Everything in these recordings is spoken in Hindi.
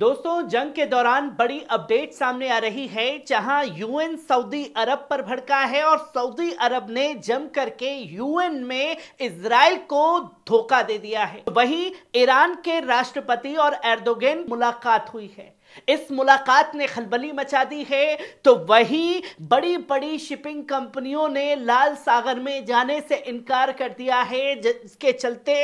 दोस्तों जंग के दौरान बड़ी अपडेट सामने आ रही है जहां यूएन सऊदी अरब पर भड़का है और सऊदी अरब ने जम करके यूएन में इसराइल को धोखा दे दिया है तो वहीं ईरान के राष्ट्रपति और एर्दोगेन मुलाकात हुई है इस मुलाकात ने खलबली मचा दी है तो वही बड़ी बड़ी शिपिंग कंपनियों ने लाल सागर में जाने से इनकार कर दिया है जिसके चलते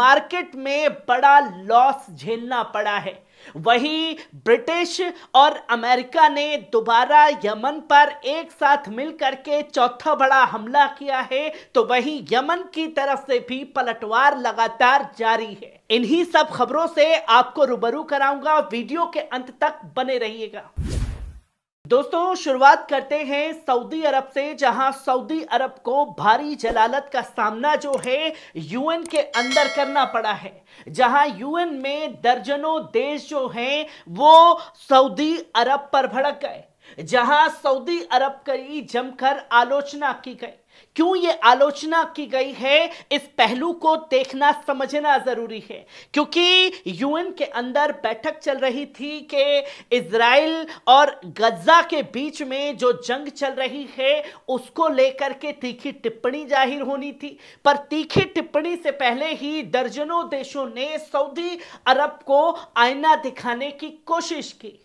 मार्केट में बड़ा लॉस झेलना पड़ा है वहीं ब्रिटिश और अमेरिका ने दोबारा यमन पर एक साथ मिलकर के चौथा बड़ा हमला किया है तो वहीं यमन की तरफ से भी पलटवार लगातार जारी है इन्हीं सब खबरों से आपको रूबरू कराऊंगा वीडियो के अंत तक बने रहिएगा दोस्तों शुरुआत करते हैं सऊदी अरब से जहां सऊदी अरब को भारी जलालत का सामना जो है यूएन के अंदर करना पड़ा है जहां यूएन में दर्जनों देश जो हैं वो सऊदी अरब पर भड़क गए जहां सऊदी अरब की जमकर आलोचना की गई क्यों ये आलोचना की गई है इस पहलू को देखना समझना जरूरी है क्योंकि यूएन के अंदर बैठक चल रही थी कि इसराइल और गजा के बीच में जो जंग चल रही है उसको लेकर के तीखी टिप्पणी जाहिर होनी थी पर तीखी टिप्पणी से पहले ही दर्जनों देशों ने सऊदी अरब को आईना दिखाने की कोशिश की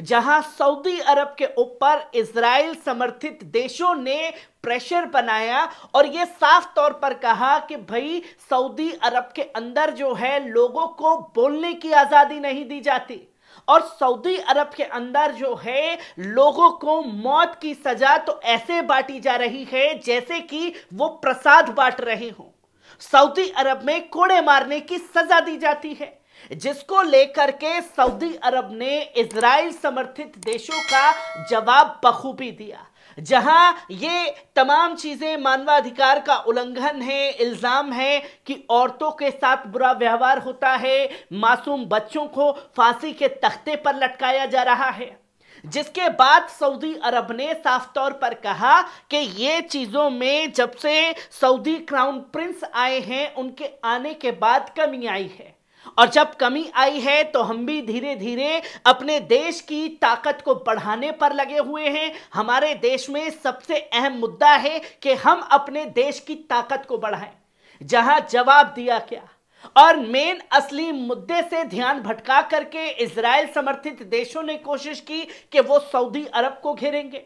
जहां सऊदी अरब के ऊपर इसराइल समर्थित देशों ने प्रेशर बनाया और यह साफ तौर पर कहा कि भाई सऊदी अरब के अंदर जो है लोगों को बोलने की आज़ादी नहीं दी जाती और सऊदी अरब के अंदर जो है लोगों को मौत की सजा तो ऐसे बांटी जा रही है जैसे कि वो प्रसाद बांट रहे हों सऊदी अरब में कोड़े मारने की सजा दी जाती है जिसको लेकर के सऊदी अरब ने इसराइल समर्थित देशों का जवाब बखूबी दिया जहां ये तमाम चीज़ें मानवाधिकार का उल्लंघन है इल्ज़ाम है कि औरतों के साथ बुरा व्यवहार होता है मासूम बच्चों को फांसी के तख्ते पर लटकाया जा रहा है जिसके बाद सऊदी अरब ने साफ तौर पर कहा कि ये चीज़ों में जब से सऊदी क्राउन प्रिंस आए हैं उनके आने के बाद कमी आई है और जब कमी आई है तो हम भी धीरे धीरे अपने देश की ताकत को बढ़ाने पर लगे हुए हैं हमारे देश में सबसे अहम मुद्दा है कि हम अपने देश की ताकत को बढ़ाएं जहां जवाब दिया क्या और मेन असली मुद्दे से ध्यान भटका करके इसराइल समर्थित देशों ने कोशिश की कि वो सऊदी अरब को घेरेंगे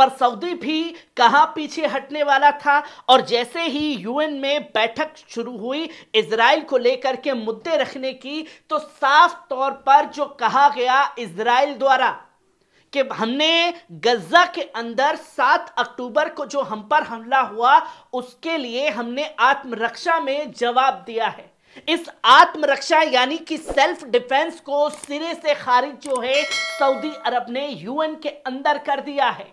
पर सऊदी भी कहां पीछे हटने वाला था और जैसे ही यूएन में बैठक शुरू हुई इसराइल को लेकर के मुद्दे रखने की तो साफ तौर पर जो कहा गया इसराइल द्वारा कि हमने गजा के अंदर सात अक्टूबर को जो हम पर हमला हुआ उसके लिए हमने आत्मरक्षा में जवाब दिया है इस आत्मरक्षा यानी कि सेल्फ डिफेंस को सिरे से खारिज जो है सऊदी अरब ने यूएन के अंदर कर दिया है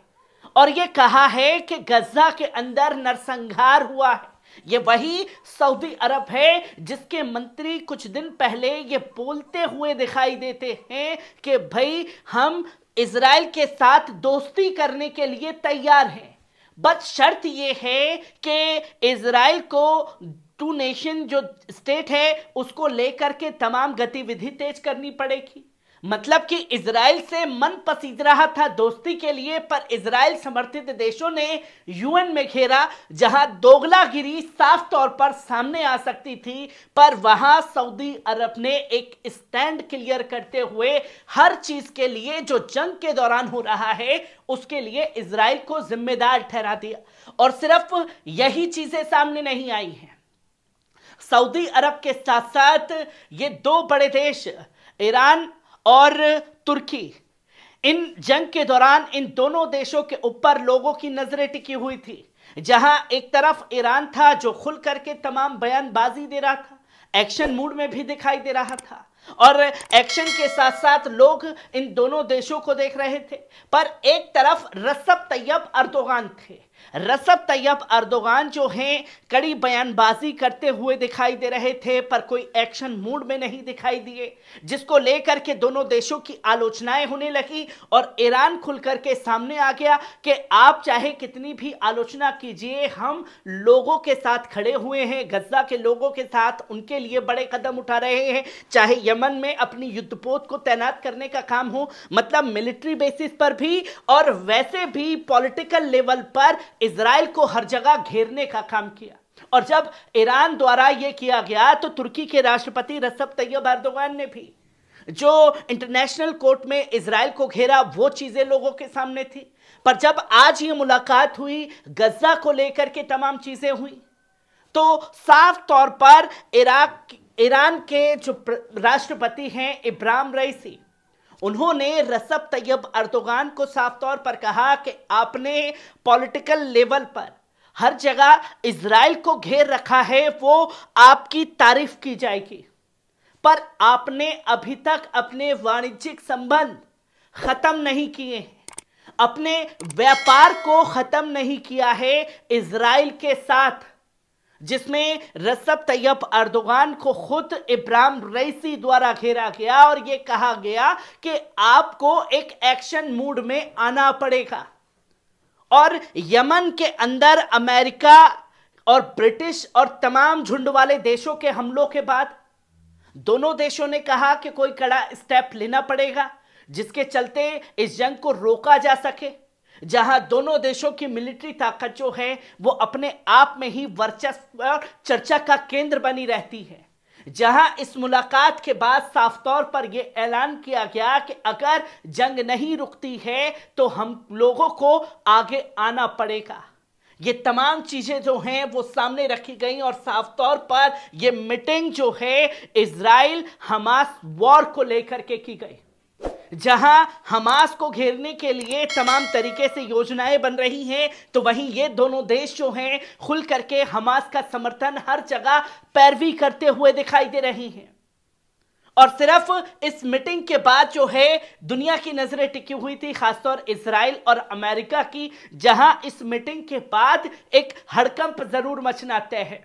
और ये कहा है कि गजा के अंदर नरसंहार हुआ है ये वही सऊदी अरब है जिसके मंत्री कुछ दिन पहले ये बोलते हुए दिखाई देते हैं कि भाई हम इसराइल के साथ दोस्ती करने के लिए तैयार हैं बस शर्त यह है कि इसराइल को टू नेशन जो स्टेट है उसको लेकर के तमाम गतिविधि तेज करनी पड़ेगी मतलब कि इसराइल से मन पसीज रहा था दोस्ती के लिए पर इसराइल समर्थित देशों ने यूएन में घेरा जहां दोगलागिरी साफ तौर पर सामने आ सकती थी पर वहां सऊदी अरब ने एक स्टैंड क्लियर करते हुए हर चीज के लिए जो जंग के दौरान हो रहा है उसके लिए इसराइल को जिम्मेदार ठहरा दिया और सिर्फ यही चीजें सामने नहीं आई हैं सऊदी अरब के साथ साथ ये दो बड़े देश ईरान और तुर्की इन जंग के दौरान इन दोनों देशों के ऊपर लोगों की नजरें टिकी हुई थी जहां एक तरफ ईरान था जो खुल करके तमाम बयानबाजी दे रहा था एक्शन मूड में भी दिखाई दे रहा था और एक्शन के साथ साथ लोग इन दोनों देशों को देख रहे थे पर एक तरफ रसब तैयब अर्दोगान थे रसब तैयब अर्दोगान जो हैं कड़ी बयानबाजी करते हुए दिखाई दे रहे थे पर कोई एक्शन मूड में नहीं दिखाई दिए जिसको लेकर के दोनों देशों की आलोचनाएं होने लगी और ईरान खुल करके सामने आ गया कि आप चाहे कितनी भी आलोचना कीजिए हम लोगों के साथ खड़े हुए हैं गजा के लोगों के साथ उनके लिए बड़े कदम उठा रहे हैं चाहे यमन में अपनी युद्धपोत को तैनात करने का काम हो मतलब मिलिट्री बेसिस पर भी और वैसे भी पॉलिटिकल लेवल पर इसराइल को हर जगह घेरने का काम किया और जब ईरान द्वारा यह किया गया तो तुर्की के राष्ट्रपति रसब तैयब अर्दोगान ने भी जो इंटरनेशनल कोर्ट में इसराइल को घेरा वो चीज़ें लोगों के सामने थी पर जब आज ये मुलाकात हुई गजा को लेकर के तमाम चीज़ें हुई तो साफ तौर पर इराक ईरान के जो राष्ट्रपति हैं इब्राहिम रईसी उन्होंने रसब तैयब अर्दोगान को साफ तौर पर कहा कि आपने पॉलिटिकल लेवल पर हर जगह इसराइल को घेर रखा है वो आपकी तारीफ की जाएगी पर आपने अभी तक अपने वाणिज्यिक संबंध खत्म नहीं किए हैं अपने व्यापार को खत्म नहीं किया है इसराइल के साथ जिसमें रसब तैयब अर्दोगान को खुद इब्राहम रईसी द्वारा घेरा गया और यह कहा गया कि आपको एक एक्शन मूड में आना पड़ेगा और यमन के अंदर अमेरिका और ब्रिटिश और तमाम झुंड वाले देशों के हमलों के बाद दोनों देशों ने कहा कि कोई कड़ा स्टेप लेना पड़ेगा जिसके चलते इस जंग को रोका जा सके जहां दोनों देशों की मिलिट्री ताकत जो है वो अपने आप में ही वर्चस्व चर्चा का केंद्र बनी रहती है जहां इस मुलाकात के बाद साफ तौर पर यह ऐलान किया गया कि अगर जंग नहीं रुकती है तो हम लोगों को आगे आना पड़ेगा ये तमाम चीजें जो हैं वो सामने रखी गई और साफ तौर पर यह मीटिंग जो है इसराइल हमास वॉर को लेकर के की गई जहां हमास को घेरने के लिए तमाम तरीके से योजनाएं बन रही हैं तो वहीं ये दोनों देश जो हैं खुल करके हमास का समर्थन हर जगह पैरवी करते हुए दिखाई दे रहे हैं और सिर्फ इस मीटिंग के बाद जो है दुनिया की नजरें टिकी हुई थी खासतौर इसराइल और अमेरिका की जहां इस मीटिंग के बाद एक हड़कंप जरूर मचना तय है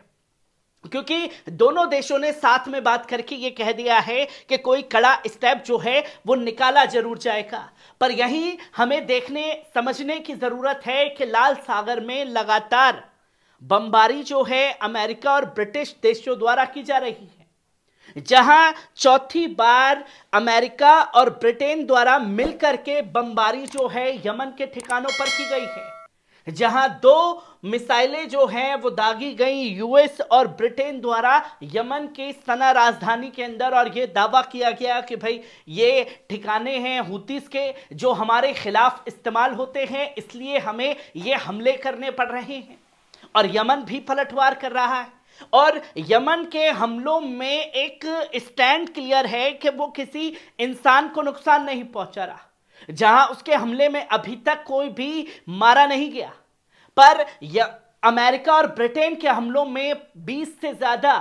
क्योंकि दोनों देशों ने साथ में बात करके ये कह दिया है कि कोई कड़ा स्टेप जो है वो निकाला जरूर जाएगा पर यही हमें देखने समझने की ज़रूरत है कि लाल सागर में लगातार बमबारी जो है अमेरिका और ब्रिटिश देशों द्वारा की जा रही है जहां चौथी बार अमेरिका और ब्रिटेन द्वारा मिलकर के बमबारी जो है यमन के ठिकानों पर की गई है जहां दो मिसाइलें जो हैं वो दागी गई यूएस और ब्रिटेन द्वारा यमन के सना राजधानी के अंदर और ये दावा किया गया कि भाई ये ठिकाने हैं हुतीस के जो हमारे खिलाफ इस्तेमाल होते हैं इसलिए हमें ये हमले करने पड़ रहे हैं और यमन भी पलटवार कर रहा है और यमन के हमलों में एक स्टैंड क्लियर है कि वो किसी इंसान को नुकसान नहीं पहुंचा रहा जहां उसके हमले में अभी तक कोई भी मारा नहीं गया पर अमेरिका और ब्रिटेन के हमलों में 20 से ज्यादा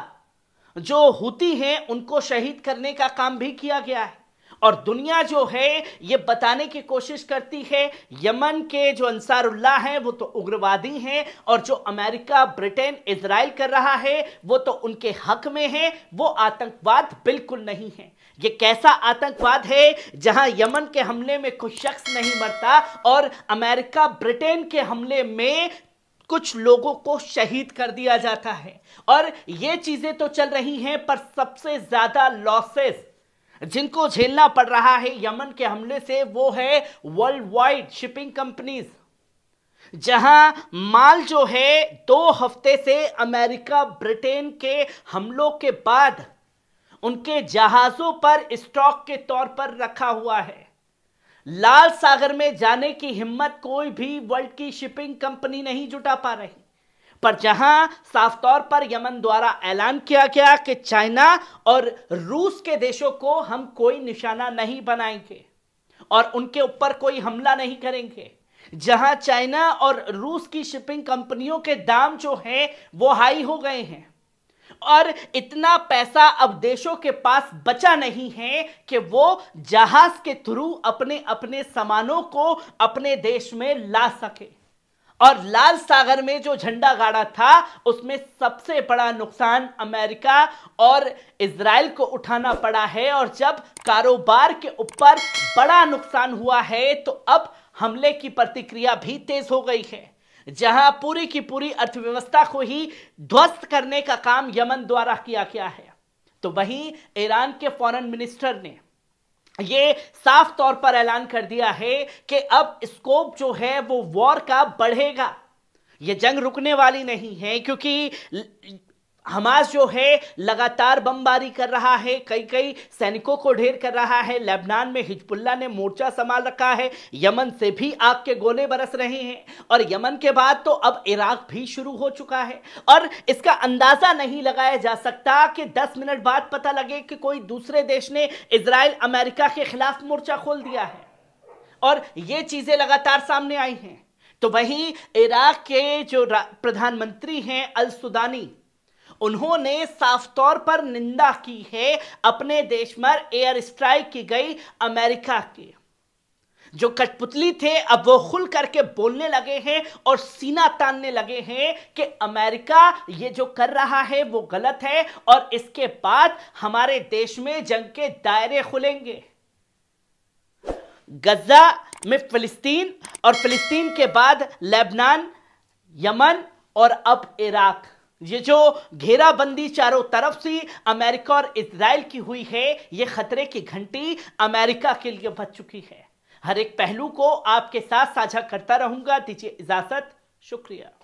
जो होती हैं उनको शहीद करने का काम भी किया गया है और दुनिया जो है ये बताने की कोशिश करती है यमन के जो अंसारुल्लाह हैं वो तो उग्रवादी हैं और जो अमेरिका ब्रिटेन इसराइल कर रहा है वो तो उनके हक में है वो आतंकवाद बिल्कुल नहीं है ये कैसा आतंकवाद है जहां यमन के हमले में कुछ शख्स नहीं मरता और अमेरिका ब्रिटेन के हमले में कुछ लोगों को शहीद कर दिया जाता है और ये चीजें तो चल रही हैं पर सबसे ज्यादा लॉसेस जिनको झेलना पड़ रहा है यमन के हमले से वो है वर्ल्ड वाइड शिपिंग कंपनीज जहां माल जो है दो हफ्ते से अमेरिका ब्रिटेन के हमलों के बाद उनके जहाज़ों पर स्टॉक के तौर पर रखा हुआ है लाल सागर में जाने की हिम्मत कोई भी वर्ल्ड की शिपिंग कंपनी नहीं जुटा पा रही पर जहां साफ तौर पर यमन द्वारा ऐलान किया गया कि चाइना और रूस के देशों को हम कोई निशाना नहीं बनाएंगे और उनके ऊपर कोई हमला नहीं करेंगे जहां चाइना और रूस की शिपिंग कंपनियों के दाम जो हैं वो हाई हो गए हैं और इतना पैसा अब देशों के पास बचा नहीं है कि वो जहाज के थ्रू अपने अपने सामानों को अपने देश में ला सके और लाल सागर में जो झंडा गाड़ा था उसमें सबसे बड़ा नुकसान अमेरिका और इसराइल को उठाना पड़ा है और जब कारोबार के ऊपर बड़ा नुकसान हुआ है तो अब हमले की प्रतिक्रिया भी तेज हो गई है जहां पूरी की पूरी अर्थव्यवस्था को ही ध्वस्त करने का काम यमन द्वारा किया गया है तो वहीं ईरान के फॉरेन मिनिस्टर ने ये साफ तौर पर ऐलान कर दिया है कि अब स्कोप जो है वो वॉर का बढ़ेगा ये जंग रुकने वाली नहीं है क्योंकि हमास जो है लगातार बमबारी कर रहा है कई कई सैनिकों को ढेर कर रहा है लेबनान में हिजबुल्ला ने मोर्चा संभाल रखा है यमन से भी आग के गोले बरस रहे हैं और यमन के बाद तो अब इराक भी शुरू हो चुका है और इसका अंदाज़ा नहीं लगाया जा सकता कि 10 मिनट बाद पता लगे कि कोई दूसरे देश ने इसराइल अमेरिका के खिलाफ मोर्चा खोल दिया है और ये चीज़ें लगातार सामने आई हैं तो वहीं इराक के जो प्रधानमंत्री हैं अल सुदानी उन्होंने साफ तौर पर निंदा की है अपने देश में एयर स्ट्राइक की गई अमेरिका की जो कठपुतली थे अब वो खुल करके बोलने लगे हैं और सीना तानने लगे हैं कि अमेरिका ये जो कर रहा है वो गलत है और इसके बाद हमारे देश में जंग के दायरे खुलेंगे गजा में फिलिस्तीन और फिलिस्तीन के बाद लेबनान यमन और अब इराक़ ये जो घेराबंदी चारों तरफ से अमेरिका और इसराइल की हुई है ये खतरे की घंटी अमेरिका के लिए बच चुकी है हर एक पहलू को आपके साथ साझा करता रहूंगा दीजिए इजाजत शुक्रिया